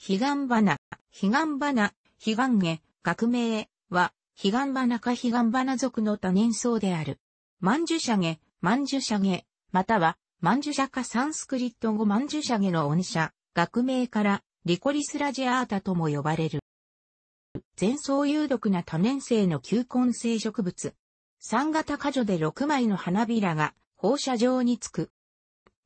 ヒガンバナ、ヒガンバナ、ヒガンゲ、学名は、ヒガンバナかヒガンバナ族の多年草である。マンジュシャゲ、マンジュシャゲ、または、マンジュシャカサンスクリット語マンジュシャゲの恩者、学名から、リコリスラジアータとも呼ばれる。前草有毒な多年生の球根性植物。三型果樹で六枚の花びらが放射状につく。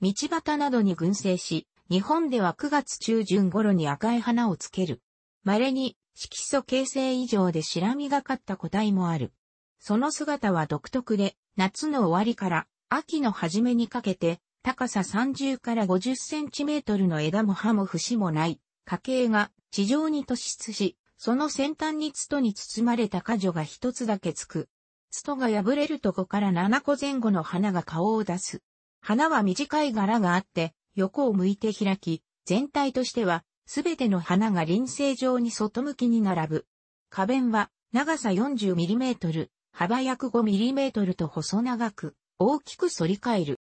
道端などに群生し、日本では9月中旬頃に赤い花をつける。稀に色素形成異常で白みがかった個体もある。その姿は独特で、夏の終わりから秋の初めにかけて、高さ30から50センチメートルの枝も葉も節もない、家系が地上に突出し、その先端にツトに包まれた果樹が一つだけつく。ツトが破れるとこから7個前後の花が顔を出す。花は短い柄があって、横を向いて開き、全体としては、すべての花が輪生状に外向きに並ぶ。花弁は、長さ 40mm、幅約 5mm と細長く、大きく反り返る。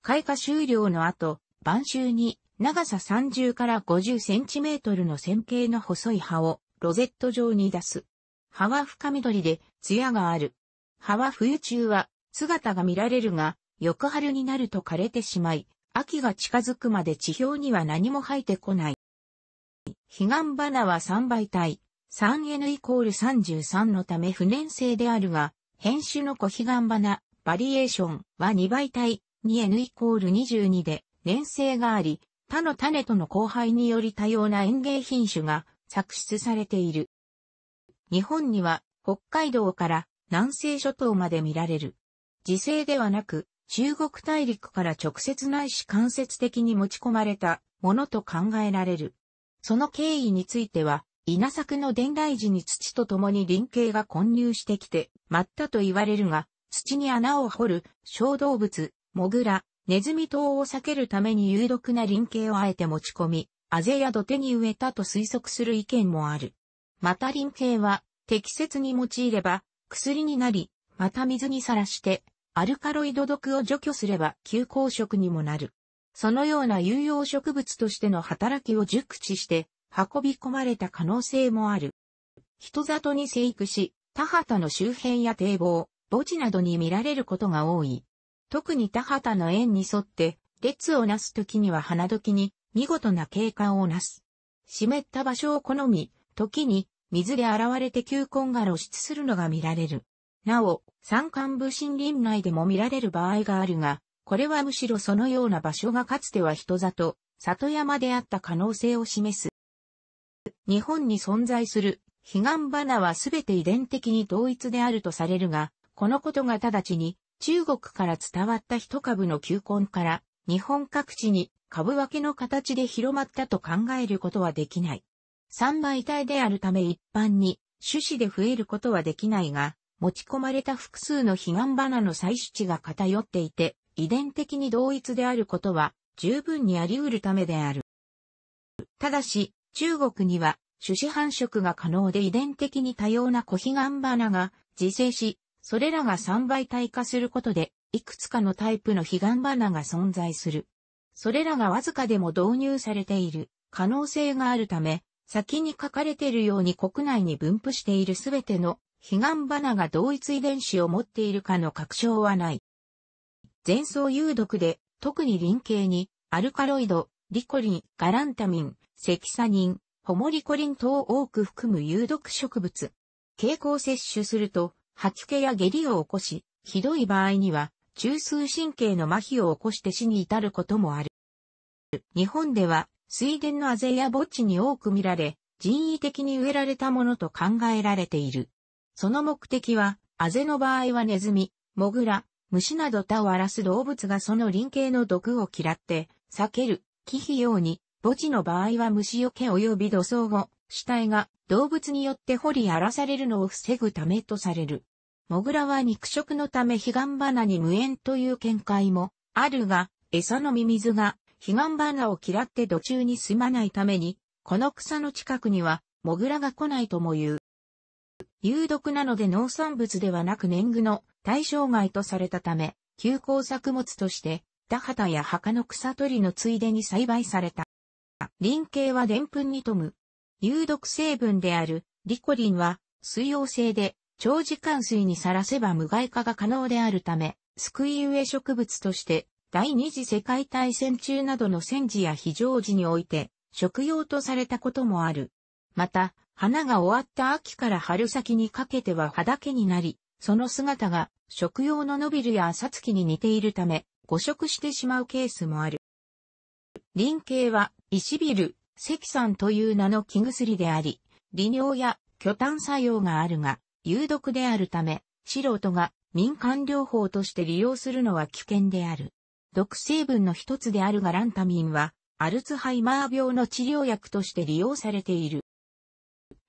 開花終了の後、晩秋に、長さ30から50センチメートルの線形の細い葉をロゼット状に出す。葉は深緑で艶がある。葉は冬中は姿が見られるが、翌春になると枯れてしまい、秋が近づくまで地表には何も生えてこない。彼岸花は3倍体、3N イコール33のため不燃性であるが、変種の小彼岸花、バリエーションは2倍体、2N イコール22で、燃性があり、他の種との交配により多様な園芸品種が作出されている。日本には北海道から南西諸島まで見られる。自生ではなく、中国大陸から直接ないし間接的に持ち込まれたものと考えられる。その経緯については、稲作の伝来時に土と共に林形が混入してきて、待ったと言われるが、土に穴を掘る小動物、モグラ、ネズミ等を避けるために有毒な林系をあえて持ち込み、あぜや土手に植えたと推測する意見もある。また林系は適切に用いれば薬になり、また水にさらしてアルカロイド毒を除去すれば休耕食にもなる。そのような有用植物としての働きを熟知して運び込まれた可能性もある。人里に生育し、田畑の周辺や堤防、墓地などに見られることが多い。特に田畑の縁に沿って列をなす時には花時に見事な景観をなす。湿った場所を好み、時に水で現れて球根が露出するのが見られる。なお、山間部森林内でも見られる場合があるが、これはむしろそのような場所がかつては人里、里山であった可能性を示す。日本に存在する彼岸花はすべて遺伝的に同一であるとされるが、このことが直ちに中国から伝わった一株の球根から日本各地に株分けの形で広まったと考えることはできない。三枚体であるため一般に種子で増えることはできないが、持ち込まれた複数の彼岸花の採取地が偏っていて、遺伝的に同一であることは十分にあり得るためである。ただし、中国には種子繁殖が可能で遺伝的に多様な小悲願花が自生し、それらが3倍体化することで、いくつかのタイプの悲願花が存在する。それらがわずかでも導入されている可能性があるため、先に書かれているように国内に分布しているすべての悲願花が同一遺伝子を持っているかの確証はない。前奏有毒で、特に輪形に、アルカロイド、リコリン、ガランタミン、セキサニン、ホモリコリン等を多く含む有毒植物。蛍光摂取すると、吐き気や下痢を起こし、ひどい場合には、中枢神経の麻痺を起こして死に至ることもある。日本では、水田のあぜや墓地に多く見られ、人為的に植えられたものと考えられている。その目的は、アゼの場合はネズミ、モグラ、虫など他を荒らす動物がその輪形の毒を嫌って、避ける、忌避ように、墓地の場合は虫よけ及び土葬後、死体が動物によって掘り荒らされるのを防ぐためとされる。モグラは肉食のため彼岸花に無縁という見解もあるが、餌のミミズが彼岸花を嫌って土中に住まないために、この草の近くにはモグラが来ないとも言う。有毒なので農産物ではなく年貢の対象外とされたため、休耕作物として、田畑や墓の草取りのついでに栽培された。林系は澱粉に富む。有毒成分であるリコリンは水溶性で長時間水にさらせば無害化が可能であるため、救い植え植物として第二次世界大戦中などの戦時や非常時において食用とされたこともある。また、花が終わった秋から春先にかけては畑になり、その姿が食用のノビルや朝月に似ているため、誤食してしまうケースもある。輪形は、石ビル、石酸という名の木薬であり、利尿や巨炭作用があるが、有毒であるため、素人が民間療法として利用するのは危険である。毒成分の一つであるがランタミンは、アルツハイマー病の治療薬として利用されている。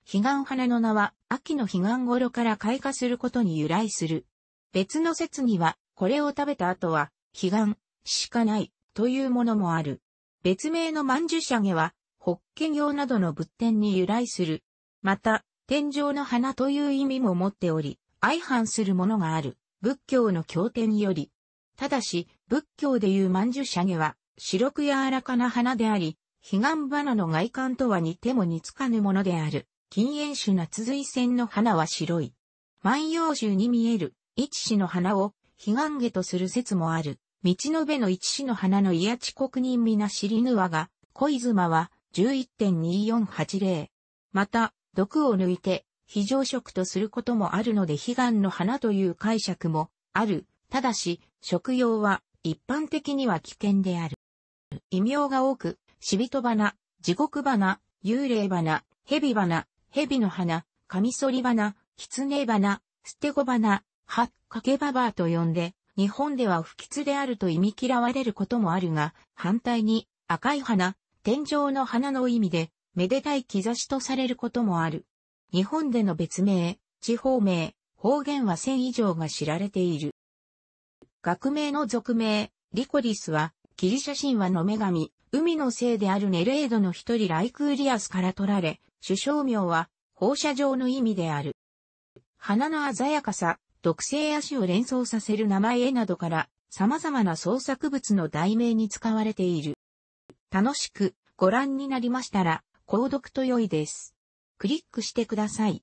彼岸花の名は、秋の彼岸頃から開花することに由来する。別の説には、これを食べた後は、彼岸しかない、というものもある。別名の万寿下毛は、ホッケ行などの仏典に由来する。また、天上の花という意味も持っており、相反するものがある、仏教の経典より。ただし、仏教でいう万寿下毛は、白く柔らかな花であり、彼岸花の外観とは似ても似つかぬものである。禁煙種夏随線の花は白い。万葉集に見える、一子の花を、悲願下とする説もある。道のべの一子の花の癒やち国人な知りぬわが、小妻は11.2480。また、毒を抜いて、非常食とすることもあるので悲願の花という解釈もある。ただし、食用は一般的には危険である。異名が多く、死人花、地獄花、幽霊花、蛇花、蛇の花、カミソリ花、キツネ花、ステゴ花、ハッカケババーと呼んで、日本では不吉であると意味嫌われることもあるが、反対に赤い花、天井の花の意味で、めでたい兆しとされることもある。日本での別名、地方名、方言は1000以上が知られている。学名の俗名、リコリスは、ギリシャ神話の女神、海のせいであるネレードの一人ライクーリアスから取られ、首相名は放射状の意味である。花の鮮やかさ、毒性足を連想させる名前絵などから様々な創作物の題名に使われている。楽しくご覧になりましたら、購読と良いです。クリックしてください。